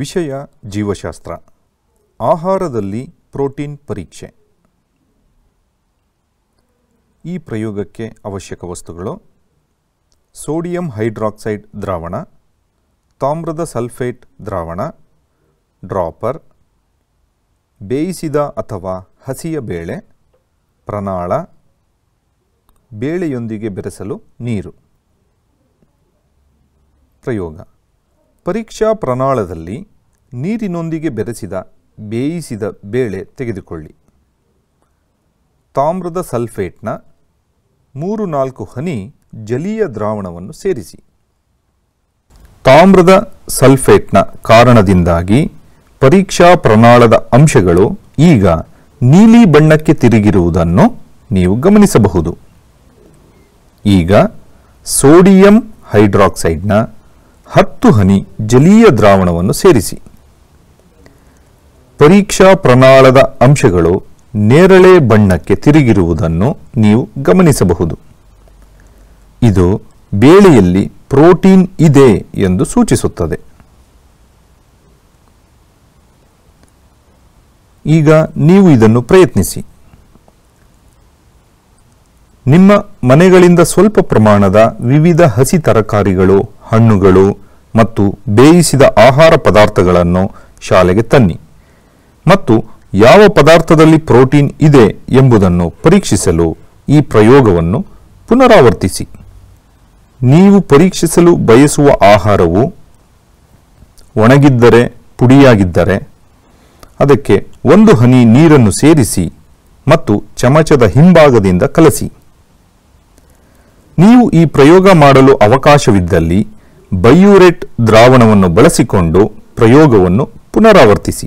ವಿಷಯ ಜೀವಶಾಸ್ತ್ರ ಆಹಾರದಲ್ಲಿ ಪ್ರೋಟೀನ್ ಪರೀಕ್ಷೆ ಈ ಪ್ರಯೋಗಕ್ಕೆ ಅವಶ್ಯಕ ವಸ್ತುಗಳು ಸೋಡಿಯಂ ಹೈಡ್ರಾಕ್ಸೈಡ್ ದ್ರಾವಣ ತಾಮ್ರದ ಸಲ್ಫೇಟ್ ದ್ರಾವಣ ಡ್ರಾಪರ್ ಬೇಯಿಸಿದ ಅಥವಾ ಹಸಿಯ ಬೇಳೆ ಪ್ರನಾಳ ಬೇಳೆಯೊಂದಿಗೆ ಬೆರೆಸಲು ನೀರು ಪ್ರಯೋಗ ಪರೀಕ್ಷಾ ಪ್ರಣಾಳದಲ್ಲಿ ನೀರಿನೊಂದಿಗೆ ಬೆರೆಸಿದ ಬೇಯಿಸಿದ ಬೇಳೆ ತೆಗೆದುಕೊಳ್ಳಿ ತಾಮ್ರದ ಸಲ್ಫೇಟ್ನ ಮೂರು ನಾಲ್ಕು ಹನಿ ಜಲೀಯ ದ್ರಾವಣವನ್ನು ಸೇರಿಸಿ ತಾಮ್ರದ ಸಲ್ಫೇಟ್ನ ಕಾರಣದಿಂದಾಗಿ ಪರೀಕ್ಷಾ ಪ್ರಣಾಳದ ಅಂಶಗಳು ಈಗ ನೀಲಿ ಬಣ್ಣಕ್ಕೆ ತಿರುಗಿರುವುದನ್ನು ನೀವು ಗಮನಿಸಬಹುದು ಈಗ ಸೋಡಿಯಂ ಹೈಡ್ರಾಕ್ಸೈಡ್ನ ಹತ್ತು ಹನಿ ಜಲೀಯ ದ್ರಾವಣವನ್ನು ಸೇರಿಸಿ ಪರೀಕ್ಷಾ ಪ್ರಣಾಳದ ಅಂಶಗಳು ನೇರಳೆ ಬಣ್ಣಕ್ಕೆ ತಿರುಗಿರುವುದನ್ನು ನೀವು ಗಮನಿಸಬಹುದು ಇದು ಬೇಳೆಯಲ್ಲಿ ಪ್ರೋಟೀನ್ ಇದೆ ಎಂದು ಸೂಚಿಸುತ್ತದೆ ಈಗ ನೀವು ಇದನ್ನು ಪ್ರಯತ್ನಿಸಿ ನಿಮ್ಮ ಮನೆಗಳಿಂದ ಸ್ವಲ್ಪ ಪ್ರಮಾಣದ ವಿವಿಧ ಹಸಿ ತರಕಾರಿಗಳು ಹಣ್ಣುಗಳು ಮತ್ತು ಬೇಯಿಸಿದ ಆಹಾರ ಪದಾರ್ಥಗಳನ್ನು ಶಾಲೆಗೆ ತನ್ನಿ ಮತ್ತು ಯಾವ ಪದಾರ್ಥದಲ್ಲಿ ಪ್ರೋಟೀನ್ ಇದೆ ಎಂಬುದನ್ನು ಪರೀಕ್ಷಿಸಲು ಈ ಪ್ರಯೋಗವನ್ನು ಪುನರಾವರ್ತಿಸಿ ನೀವು ಪರೀಕ್ಷಿಸಲು ಬಯಸುವ ಆಹಾರವು ಒಣಗಿದ್ದರೆ ಪುಡಿಯಾಗಿದ್ದರೆ ಅದಕ್ಕೆ ಒಂದು ಹನಿ ನೀರನ್ನು ಸೇರಿಸಿ ಮತ್ತು ಚಮಚದ ಹಿಂಭಾಗದಿಂದ ಕಲಸಿ ನೀವು ಈ ಪ್ರಯೋಗ ಮಾಡಲು ಅವಕಾಶವಿದ್ದಲ್ಲಿ ಬಯೂರೆಟ್ ದ್ರಾವಣವನ್ನು ಬಳಸಿಕೊಂಡು ಪ್ರಯೋಗವನ್ನು ಪುನರಾವರ್ತಿಸಿ